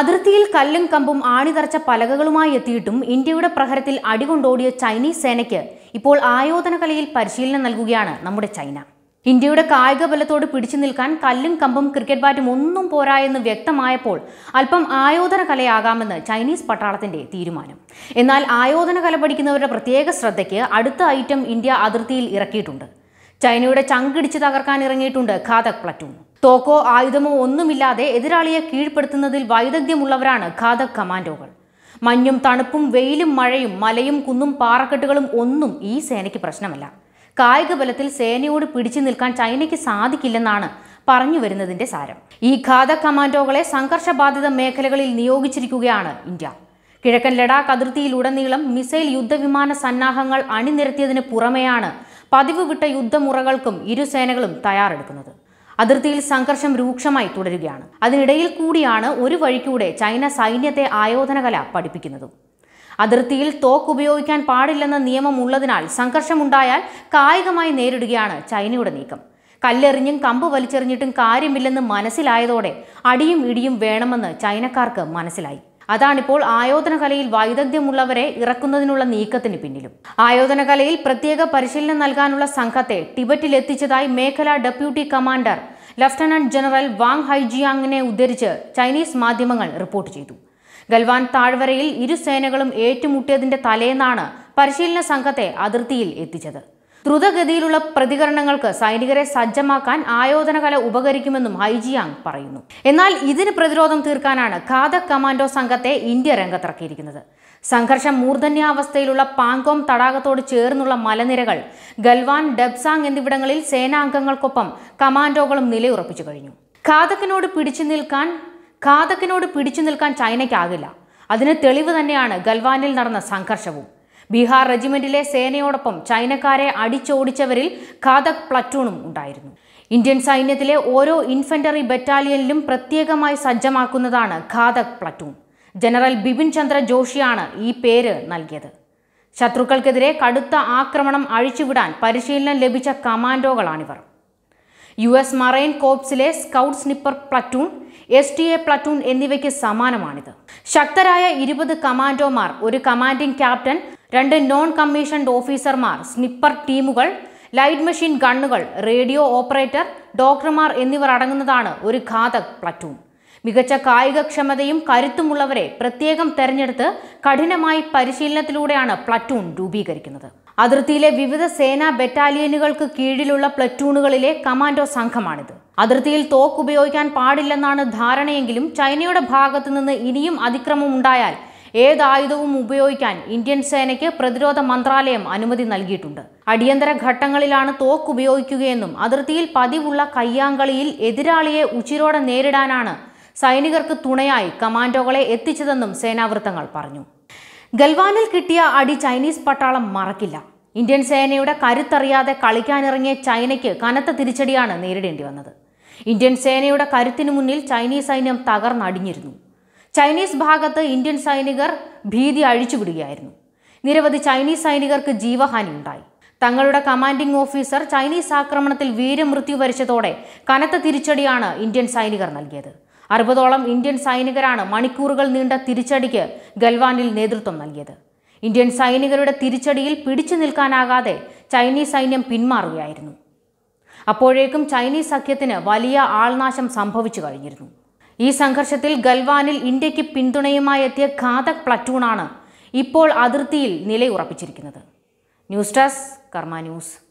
അതിർത്തിയിൽ കല്ലും കമ്പും ആണിതറച്ച പലകകളുമായി എത്തിയിട്ടും ഇന്ത്യയുടെ പ്രഹരത്തിൽ അടികൊണ്ടോടിയ ചൈനീസ് സേനയ്ക്ക് ഇപ്പോൾ ആയോധന കലയിൽ പരിശീലനം നൽകുകയാണ് നമ്മുടെ ചൈന ഇന്ത്യയുടെ കായിക ബലത്തോട് പിടിച്ചു നിൽക്കാൻ കല്ലും കമ്പും ക്രിക്കറ്റ് ബാറ്റും ഒന്നും പോരാ എന്ന് വ്യക്തമായപ്പോൾ അല്പം ആയോധന കലയാകാമെന്ന് ചൈനീസ് പട്ടാളത്തിന്റെ തീരുമാനം എന്നാൽ ആയോധന കല പഠിക്കുന്നവരുടെ പ്രത്യേക ശ്രദ്ധയ്ക്ക് അടുത്ത ഐറ്റം ഇന്ത്യ അതിർത്തിയിൽ ഇറക്കിയിട്ടുണ്ട് ചൈനയുടെ ചങ്കിടിച്ച് തകർക്കാൻ ഇറങ്ങിയിട്ടുണ്ട് ഘാതക് പ്ലറ്റൂൺ തോക്കോ ആയുധമോ ഒന്നുമില്ലാതെ എതിരാളിയെ കീഴ്പ്പെടുത്തുന്നതിൽ വൈദഗ്ധ്യമുള്ളവരാണ് ഘാതക് കമാൻഡോകൾ മഞ്ഞും തണുപ്പും വെയിലും മഴയും മലയും കുന്നും പാറക്കെട്ടുകളും ഒന്നും ഈ സേനയ്ക്ക് പ്രശ്നമല്ല കായിക ബലത്തിൽ സേനയോട് പിടിച്ചു നിൽക്കാൻ ചൈനയ്ക്ക് സാധിക്കില്ലെന്നാണ് പറഞ്ഞു വരുന്നതിന്റെ സാരം ഈ ഘാത കമാൻഡോകളെ സംഘർഷബാധിത മേഖലകളിൽ നിയോഗിച്ചിരിക്കുകയാണ് ഇന്ത്യ കിഴക്കൻ ലഡാക്ക് അതിർത്തിയിലുടനീളം മിസൈൽ യുദ്ധവിമാന സന്നാഹങ്ങൾ അണിനിരത്തിയതിന് പുറമെയാണ് പതിവ് വിട്ട യുദ്ധമുറകൾക്കും ഇരുസേനകളും തയ്യാറെടുക്കുന്നത് അതിർത്തിയിൽ സംഘർഷം രൂക്ഷമായി തുടരുകയാണ് അതിനിടയിൽ കൂടിയാണ് ഒരു വഴിക്കൂടെ ചൈന സൈന്യത്തെ ആയോധനകല പഠിപ്പിക്കുന്നതും അതിർത്തിയിൽ തോക്ക് ഉപയോഗിക്കാൻ പാടില്ലെന്ന നിയമം ഉള്ളതിനാൽ സംഘർഷമുണ്ടായാൽ കായികമായി നേരിടുകയാണ് ചൈനയുടെ നീക്കം കല്ലെറിഞ്ഞും കമ്പ് വലിച്ചെറിഞ്ഞിട്ടും കാര്യമില്ലെന്ന് മനസ്സിലായതോടെ അടിയും ഇടിയും വേണമെന്ന് ചൈനക്കാർക്ക് മനസ്സിലായി അതാണിപ്പോൾ ആയോധന കലയിൽ വൈദഗ്ധ്യമുള്ളവരെ ഇറക്കുന്നതിനുള്ള നീക്കത്തിന് പിന്നിലും ആയോധന കലയിൽ പ്രത്യേക പരിശീലനം നൽകാനുള്ള സംഘത്തെ ടിബറ്റിൽ എത്തിച്ചതായി മേഖല deputy commander lieutenant general Wang ഹൈജിയാങ്ങിനെ ഉദ്ധരിച്ച് ചൈനീസ് മാധ്യമങ്ങൾ റിപ്പോർട്ട് ചെയ്തു ഗൽവാൻ താഴ്വരയിൽ ഇരു സേനകളും ഏറ്റുമുട്ടിയതിന്റെ തലേന്നാണ് പരിശീലന സംഘത്തെ അതിർത്തിയിൽ എത്തിച്ചത് ദ്രുതഗതിയിലുള്ള പ്രതികരണങ്ങൾക്ക് സൈനികരെ സജ്ജമാക്കാൻ ആയോധനകല ഉപകരിക്കുമെന്നും ഹൈജിയാങ് പറയുന്നു എന്നാൽ ഇതിന് പ്രതിരോധം തീർക്കാനാണ് ഖാദ കമാൻഡോ സംഘത്തെ ഇന്ത്യ രംഗത്തിറക്കിയിരിക്കുന്നത് സംഘർഷം മൂർധന്യാവസ്ഥയിലുള്ള പാങ്കോം തടാകത്തോട് ചേർന്നുള്ള മലനിരകൾ ഗൽവാൻ ഡെബ്സാങ് എന്നിവിടങ്ങളിൽ സേനാംഗങ്ങൾക്കൊപ്പം കമാൻഡോകളും നിലയുറപ്പിച്ചു കഴിഞ്ഞു ഖാദക്കിനോട് പിടിച്ചു നിൽക്കാൻ ഖാദക്കിനോട് പിടിച്ചു നിൽക്കാൻ ചൈനയ്ക്കാകില്ല അതിന് തെളിവ് തന്നെയാണ് ഗൽവാനിൽ നടന്ന സംഘർഷവും ബീഹാർ റെജിമെന്റിലെ സേനയോടൊപ്പം ചൈനക്കാരെ അടിച്ചോടിച്ചവരിൽ ഖാദക് പ്ലറ്റൂണും ഉണ്ടായിരുന്നു ഇന്ത്യൻ സൈന്യത്തിലെ ഓരോ ഇൻഫൻട്രറി ബറ്റാലിയനിലും പ്രത്യേകമായി സജ്ജമാക്കുന്നതാണ് ഖാദക് പ്ലറ്റൂൺ ജനറൽ ബിപിൻ ചന്ദ്ര ജോഷിയാണ് ഈ പേര് നൽകിയത് ശത്രുക്കൾക്കെതിരെ കടുത്ത ആക്രമണം അഴിച്ചുവിടാൻ പരിശീലനം ലഭിച്ച കമാൻഡോകളാണിവർ യു എസ് മറൈൻ കോപ്സിലെ scout sniper platoon S T A platoon എന്നിവയ്ക്ക് സമാനമാണിത് ശക്തരായ ഇരുപത് കമാൻഡോമാർ ഒരു കമാൻഡിംഗ് ക്യാപ്റ്റൻ രണ്ട് നോൺ കമ്മീഷൻഡ് ഓഫീസർമാർ സ്നിപ്പർ ടീമുകൾ ലൈറ്റ് മെഷീൻ ഗണ്ണുകൾ റേഡിയോ ഓപ്പറേറ്റർ ഡോക്ടർമാർ എന്നിവർ അടങ്ങുന്നതാണ് ഒരു ഘാതക് പ്ലറ്റൂൺ മികച്ച കായികക്ഷമതയും കരുത്തുമുള്ളവരെ പ്രത്യേകം തെരഞ്ഞെടുത്ത് കഠിനമായി പരിശീലനത്തിലൂടെയാണ് പ്ലറ്റൂൺ രൂപീകരിക്കുന്നത് അതിർത്തിയിലെ വിവിധ സേനാ ബറ്റാലിയനുകൾക്ക് കീഴിലുള്ള പ്ലറ്റൂണുകളിലെ കമാൻഡോ സംഘമാണിത് അതിർത്തിയിൽ തോക്ക് ഉപയോഗിക്കാൻ പാടില്ലെന്നാണ് ധാരണയെങ്കിലും ചൈനയുടെ ഭാഗത്തുനിന്ന് ഇനിയും അതിക്രമം ഉണ്ടായാൽ ഏതായുധവും ഉപയോഗിക്കാൻ ഇന്ത്യൻ സേനയ്ക്ക് പ്രതിരോധ മന്ത്രാലയം അനുമതി നൽകിയിട്ടുണ്ട് അടിയന്തര ഘട്ടങ്ങളിലാണ് തോക്ക് ഉപയോഗിക്കുകയെന്നും അതിർത്തിയിൽ പതിവുള്ള കയ്യാങ്കളിയിൽ എതിരാളിയെ ഉച്ചിരോടെ നേരിടാനാണ് സൈനികർക്ക് തുണയായി കമാൻഡോകളെ എത്തിച്ചതെന്നും സേനാവൃത്തങ്ങൾ പറഞ്ഞു ഗൽവാനിൽ കിട്ടിയ അടി ചൈനീസ് പട്ടാളം മറക്കില്ല ഇന്ത്യൻ സേനയുടെ കരുത്തറിയാതെ കളിക്കാനിറങ്ങിയ ചൈനയ്ക്ക് കനത്ത തിരിച്ചടിയാണ് നേരിടേണ്ടി വന്നത് ഇന്ത്യൻ സേനയുടെ കരുത്തിനു മുന്നിൽ ചൈനീസ് സൈന്യം തകർന്നടിഞ്ഞിരുന്നു ചൈനീസ് ഭാഗത്ത് ഇന്ത്യൻ സൈനികർ ഭീതി അഴിച്ചുവിടുകയായിരുന്നു നിരവധി ചൈനീസ് സൈനികർക്ക് ജീവഹാനി ഉണ്ടായി തങ്ങളുടെ കമാൻഡിംഗ് ഓഫീസർ ചൈനീസ് ആക്രമണത്തിൽ വീരമൃത്യു വരിച്ചതോടെ കനത്ത തിരിച്ചടിയാണ് ഇന്ത്യൻ സൈനികർ നൽകിയത് അറുപതോളം ഇന്ത്യൻ സൈനികരാണ് മണിക്കൂറുകൾ നീണ്ട തിരിച്ചടിക്ക് ഗൽവാനിൽ നേതൃത്വം നൽകിയത് ഇന്ത്യൻ സൈനികരുടെ തിരിച്ചടിയിൽ പിടിച്ചു നിൽക്കാനാകാതെ ചൈനീസ് സൈന്യം പിന്മാറുകയായിരുന്നു അപ്പോഴേക്കും ചൈനീസ് സഖ്യത്തിന് വലിയ ആൾനാശം സംഭവിച്ചു കഴിഞ്ഞിരുന്നു ഈ സംഘർഷത്തിൽ ഗൽവാനിൽ ഇന്ത്യക്ക് പിന്തുണയുമായി എത്തിയ ഘാതക് പ്ലറ്റൂണാണ് ഇപ്പോൾ അതിർത്തിയിൽ നിലയുറപ്പിച്ചിരിക്കുന്നത് ന്യൂസ് ഡെസ്ക് കർമ്മ ന്യൂസ്